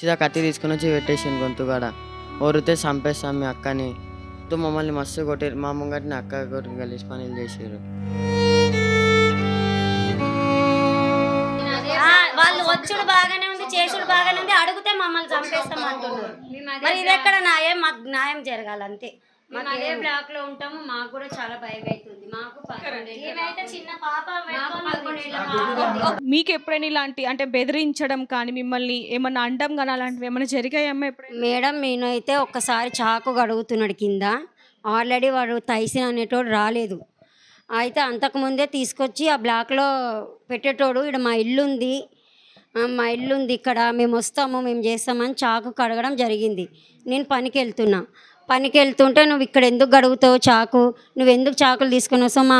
సీదా కత్తి తీసుకుని వచ్చి పెట్టేసింది గొంతు కాడ ఒరితే చంపేస్తాం మీ అక్కని తో మమ్మల్ని మస్తు కొట్టి మా ముంగటిని అక్క కొట్టి కలిసి పనులు చేసారు వాళ్ళు వచ్చుడు బాగానే ఉంది చేసుడు బాగానే ఉంది అడిగితే మమ్మల్ని చంపేస్తాం అంటున్నారు మరి ఇది ఎక్కడ నాయం మాకు న్యాయం జరగాలి అంతే మేము అదే బ్లాక్ లో ఉంటాము మాకు కూడా చాలా భయం అవుతుంది మాకు చిన్న పాప మీకు ఎప్పుడైనా ఇలాంటి అంటే బెదిరించడం కానీ మిమ్మల్ని ఏమన్నా అండం కానీ అలాంటివి ఏమైనా జరిగాయమ్మా ఎప్పుడు మేడం నేనైతే ఒక్కసారి చాకు గడుగుతున్నాడు కింద ఆల్రెడీ వాడు తైసిన అనేటోడు రాలేదు అయితే అంతకుముందే తీసుకొచ్చి ఆ బ్లాక్లో పెట్టేటోడు ఇక్కడ మా ఇల్లు ఉంది మా ఇల్లు ఉంది ఇక్కడ మేము వస్తాము మేము చేస్తామని చాకు కడగడం జరిగింది నేను పనికి వెళ్తున్నాను పనికి వెళ్తుంటే నువ్వు ఇక్కడ ఎందుకు గడుగుతావు చాకు నువ్వు ఎందుకు చాకులు తీసుకుని వస్తావు మా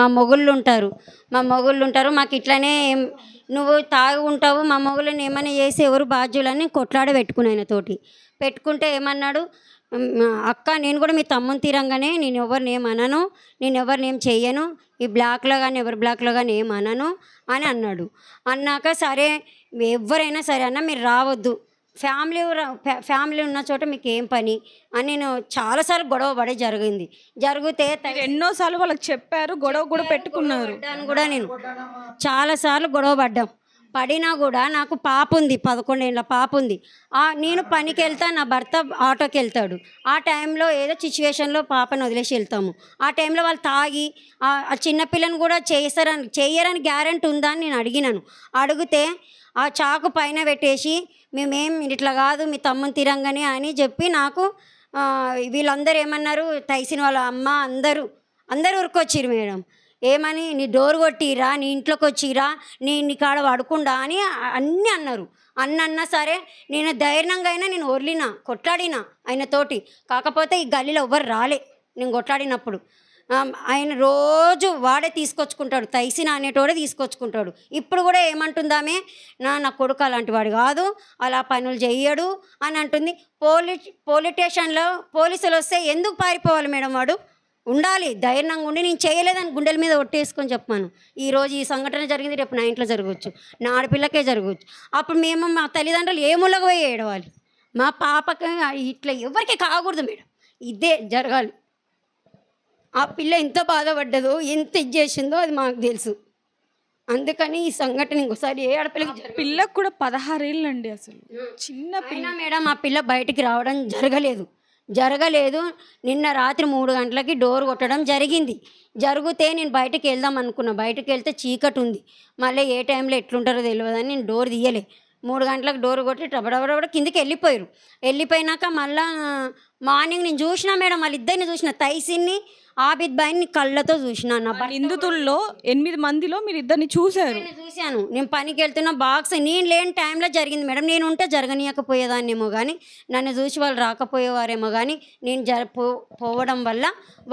మా మొగుళ్ళు ఉంటారు మా మొగుళ్ళు ఉంటారు మాకు ఇట్లానే నువ్వు తాగు ఉంటావు మా మొగుళ్ళని ఏమైనా చేసి ఎవరు బాధ్యులని కొట్లాడ పెట్టుకున్నాయి తోటి పెట్టుకుంటే ఏమన్నాడు అక్క నేను కూడా మీ తమ్ముని తీరంగానే నేను ఎవరిని ఏమనను నేను ఎవరిని ఏం చెయ్యను ఈ బ్లాక్లో కానీ ఎవరి బ్లాక్లో కానీ ఏమనను అని అన్నాడు అన్నాక సరే ఎవరైనా సరే అన్న మీరు రావద్దు ఫ్యామిలీ ఫ్యామిలీ ఉన్న చోట మీకు ఏం పని అని నేను చాలాసార్లు గొడవ పడే జరిగింది జరిగితే ఎన్నోసార్లు వాళ్ళకి చెప్పారు గొడవ కూడా పెట్టుకున్నారు కూడా నేను చాలాసార్లు గొడవ పడ్డాం పడినా కూడా నాకు పాప ఉంది పదకొండేళ్ళ పాప ఉంది నేను పనికి వెళ్తా నా భర్త ఆటోకి వెళ్తాడు ఆ టైంలో ఏదో సిచ్యువేషన్లో పాపను వదిలేసి వెళ్తాము ఆ టైంలో వాళ్ళు తాగి ఆ చిన్నపిల్లని కూడా చేస్తారని చేయరని గ్యారంటీ ఉందా అని నేను అడిగినాను అడిగితే ఆ చాకు పైన పెట్టేసి మేమేం ఇట్లా కాదు మీ తమ్ముని తిరంగని అని చెప్పి నాకు వీళ్ళందరూ ఏమన్నారు తైసిన వాళ్ళ అమ్మ అందరూ అందరూ ఉరుకొచ్చిరు మేడం ఏమని నీ డోర్ కొట్టిరా నీ ఇంట్లోకి వచ్చిరా నీ నీ కాడ పడకుండా అని అన్నీ అన్నారు అన్న అన్నా సరే నేను ధైర్యంగా అయినా నేను ఒర్లినా కొట్లాడినా ఆయనతోటి కాకపోతే ఈ గల్లీలో ఎవ్వరు రాలే నేను కొట్లాడినప్పుడు ఆయన రోజు వాడే తీసుకొచ్చుకుంటాడు తైసిన అనేటోడే తీసుకొచ్చుకుంటాడు ఇప్పుడు కూడా ఏమంటుందామే నా నా కొడుకు అలాంటి వాడు కాదు అలా పనులు చేయడు అని అంటుంది పోలీ పోలిటేషన్లో పోలీసులు వస్తే ఎందుకు పారిపోవాలి మేడం వాడు ఉండాలి ధైర్యంగా ఉండి నేను చేయలేదని గుండెల మీద ఒట్టేసుకొని చెప్పాను ఈరోజు ఈ సంఘటన జరిగింది రేపు నా ఇంట్లో జరగవచ్చు నా ఆడపిల్లకే జరగవచ్చు అప్పుడు మేము మా తల్లిదండ్రులు ఏములకు పోయి ఏడవాలి మా పాపకి ఇట్లా ఎవరికి కాకూడదు మేడం ఇదే జరగాలి ఆ పిల్ల ఎంత బాధపడ్డదో ఎంత ఇది చేసిందో అది మాకు తెలుసు అందుకని ఈ సంఘటన ఇంకోసారి ఏ ఆడపిల్లకి పిల్లకు కూడా అండి అసలు చిన్న పిల్ల మేడం ఆ పిల్ల బయటికి రావడం జరగలేదు జరగలేదు నిన్న రాత్రి మూడు గంటలకి డోర్ కొట్టడం జరిగింది జరిగితే నేను బయటకు వెళ్దాం అనుకున్నా బయటకు వెళ్తే చీకటి ఉంది మళ్ళీ ఏ టైంలో ఎట్లుంటారో తెలియదని నేను డోర్ తీయలే మూడు గంటలకు డోర్ కొట్టి టబడబడబడ కిందికి వెళ్ళిపోయారు వెళ్ళిపోయినాక మళ్ళా మార్నింగ్ నేను చూసిన మేడం వాళ్ళిద్దరిని చూసిన తైసిన్ని ఆబిద్ భాయ్ని కళ్ళతో చూసినా నా నిందితుల్లో ఎనిమిది మందిలో మీరు ఇద్దరిని చూశారు నేను చూశాను నేను పనికి వెళ్తున్న బాక్స్ నేను లేని టైంలో జరిగింది మేడం నేను ఉంటే జరగనీయకపోయేదాన్నేమో కానీ నన్ను చూసి వాళ్ళు రాకపోయేవారేమో కానీ నేను జర పోవడం వల్ల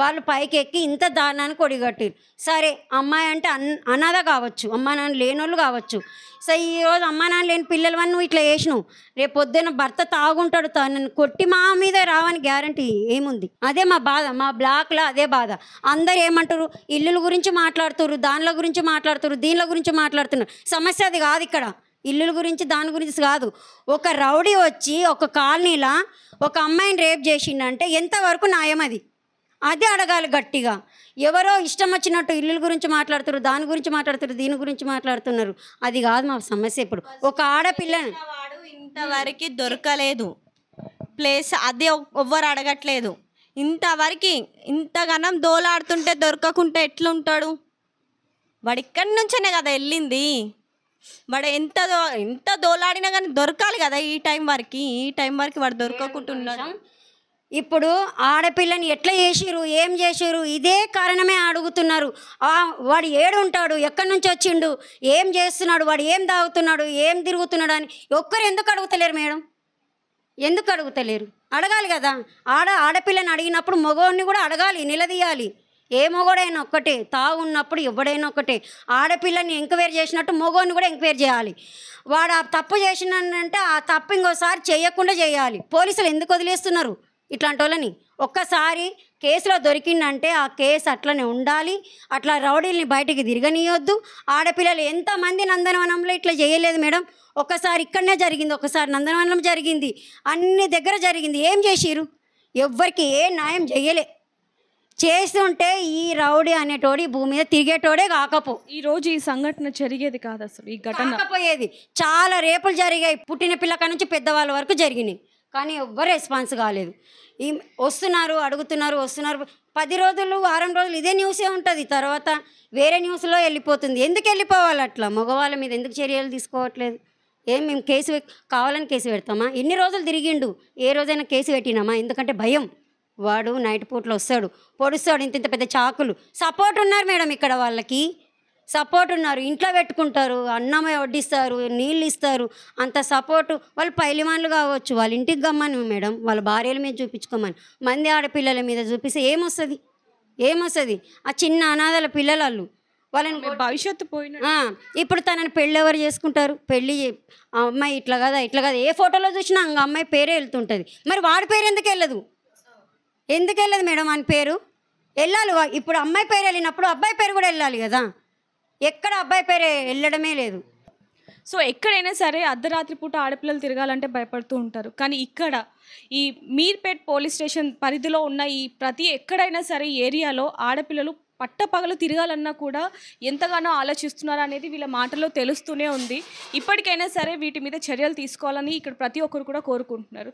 వాళ్ళు పైకి ఎక్కి ఇంత దానానికి ఒడిగట్టారు సరే అమ్మాయి అంటే అన్ అనాథ కావచ్చు అమ్మాయి నాన్న లేనోళ్ళు కావచ్చు సో ఈరోజు అమ్మా నాన్న లేని పిల్లలవన్నీ నువ్వు ఇట్లా చేసినావు రేపు పొద్దున్న భర్త తాగుంటాడు నన్ను కొట్టి మా మీద రావని గ్యారంటీ ఏముంది అదే మా బాధ మా బ్లాక్లో అదే బాధ అందరు ఏమంటారు ఇల్లుల గురించి మాట్లాడుతున్నారు దానిల గురించి మాట్లాడుతున్నారు దీనిల గురించి మాట్లాడుతున్నారు సమస్య అది కాదు ఇక్కడ ఇల్లుల గురించి దాని గురించి కాదు ఒక రౌడీ వచ్చి ఒక కాలనీలా ఒక అమ్మాయిని రేప్ చేసిండంటే ఎంతవరకు న్యాయం అది అది అడగాలి గట్టిగా ఎవరో ఇష్టం వచ్చినట్టు ఇల్లుల గురించి మాట్లాడుతున్నారు దాని గురించి మాట్లాడుతున్నారు దీని గురించి మాట్లాడుతున్నారు అది కాదు మా సమస్య ఇప్పుడు ఒక ఆడపిల్ల ఇంతవరకు దొరకలేదు ప్లేస్ అదే ఎవ్వరు అడగట్లేదు ఇంతవరకు ఇంతగానం దోలాడుతుంటే దొరకకుంటే ఎట్లుంటాడు వాడు ఇక్కడి నుంచేనే కదా వెళ్ళింది వాడు ఎంత ఎంత దోలాడినా కానీ దొరకాలి కదా ఈ టైం వరకు ఈ టైం వరకు వాడు దొరకకుంటున్నాడు ఇప్పుడు ఆడపిల్లని ఎట్లా చేసిరు ఏం చేసిరు ఇదే కారణమే అడుగుతున్నారు వాడు ఏడుంటాడు ఎక్కడి నుంచి వచ్చిండు ఏం చేస్తున్నాడు వాడు ఏం తాగుతున్నాడు ఏం తిరుగుతున్నాడు అని ఒక్కరు ఎందుకు అడుగుతలేరు మేడం ఎందుకు అడుగుతలేరు అడగాలి కదా ఆడ ఆడపిల్లని అడిగినప్పుడు మగవాడిని కూడా అడగాలి నిలదీయాలి ఏ మగోడైనా ఒక్కటే తాగున్నప్పుడు ఎవడైనా ఒక్కటే ఆడపిల్లని ఎంక్వైర్ చేసినట్టు మగోని కూడా ఎంక్వైర్ చేయాలి వాడు ఆ తప్పు చేసినంటే ఆ తప్పు ఇంకోసారి చేయకుండా చేయాలి పోలీసులు ఎందుకు వదిలేస్తున్నారు ఇట్లాంటి వాళ్ళని ఒక్కసారి కేసులో దొరికిందంటే ఆ కేసు అట్లనే ఉండాలి అట్లా రౌడీల్ని బయటికి తిరగనీయొద్దు ఆడపిల్లలు ఎంతమంది నందనవనంలో ఇట్లా చేయలేదు మేడం ఒక్కసారి ఇక్కడనే జరిగింది ఒకసారి నందనవనం జరిగింది అన్ని దగ్గర జరిగింది ఏం చేసిరు ఎవ్వరికి ఏ న్యాయం చేయలే చేస్తుంటే ఈ రౌడీ అనేటోడి భూమి మీద తిరిగేటోడే కాకపో ఈ రోజు ఈ సంఘటన జరిగేది కాదు అసలు ఈ ఘటన కాకపోయేది చాలా రేపులు జరిగాయి పుట్టిన పిల్లక నుంచి పెద్దవాళ్ళ వరకు జరిగినాయి కానీ ఎవ్వరు రెస్పాన్స్ కాలేదు ఈ వస్తున్నారు అడుగుతున్నారు వస్తున్నారు పది రోజులు వారం రోజులు ఇదే న్యూసే ఉంటుంది తర్వాత వేరే న్యూస్లో వెళ్ళిపోతుంది ఎందుకు వెళ్ళిపోవాలి అట్లా మగవాళ్ళ మీద ఎందుకు చర్యలు తీసుకోవట్లేదు ఏం మేము కేసు కావాలని కేసు పెడతామా ఎన్ని రోజులు తిరిగిండు ఏ రోజైనా కేసు పెట్టినామా ఎందుకంటే భయం వాడు నైట్ పూట్లో వస్తాడు పొడుస్తాడు ఇంత ఇంత పెద్ద చాకులు సపోర్ట్ ఉన్నారు మేడం ఇక్కడ వాళ్ళకి సపోర్ట్ ఉన్నారు ఇంట్లో పెట్టుకుంటారు అన్నమే వడ్డిస్తారు నీళ్ళు ఇస్తారు అంత సపోర్ట్ వాళ్ళు పైలిమాన్లు కావచ్చు వాళ్ళ ఇంటికి గమ్మని మేడం వాళ్ళ భార్యల మీద చూపించుకోమని మంది ఆడపిల్లల మీద చూపిస్తే ఏమొస్తుంది ఏమొస్తుంది ఆ చిన్న అనాథల పిల్లలు వాళ్ళు వాళ్ళని భవిష్యత్తు పోయిన ఇప్పుడు తనని పెళ్ళి ఎవరు చేసుకుంటారు పెళ్ళి అమ్మాయి ఇట్లా కదా ఇట్లా కదా ఏ ఫోటోలో చూసినా ఇంకా అమ్మాయి పేరే వెళ్తుంటుంది మరి వాడి పేరు ఎందుకు వెళ్ళదు ఎందుకు వెళ్ళదు మేడం అని పేరు వెళ్ళాలి ఇప్పుడు అమ్మాయి పేరు వెళ్ళినప్పుడు అబ్బాయి పేరు కూడా వెళ్ళాలి కదా ఎక్కడ అబ్బాయి పేరే వెళ్ళడమే లేదు సో ఎక్కడైనా సరే అర్ధరాత్రి పూట ఆడపిల్లలు తిరగాలంటే భయపడుతూ ఉంటారు కానీ ఇక్కడ ఈ మీర్పేట్ పోలీస్ స్టేషన్ పరిధిలో ఉన్న ఈ ప్రతి ఎక్కడైనా సరే ఏరియాలో ఆడపిల్లలు పట్టపగలు తిరగాలన్నా కూడా ఎంతగానో ఆలోచిస్తున్నారు అనేది వీళ్ళ మాటలో తెలుస్తూనే ఉంది ఇప్పటికైనా సరే వీటి మీద చర్యలు తీసుకోవాలని ఇక్కడ ప్రతి ఒక్కరు కూడా కోరుకుంటున్నారు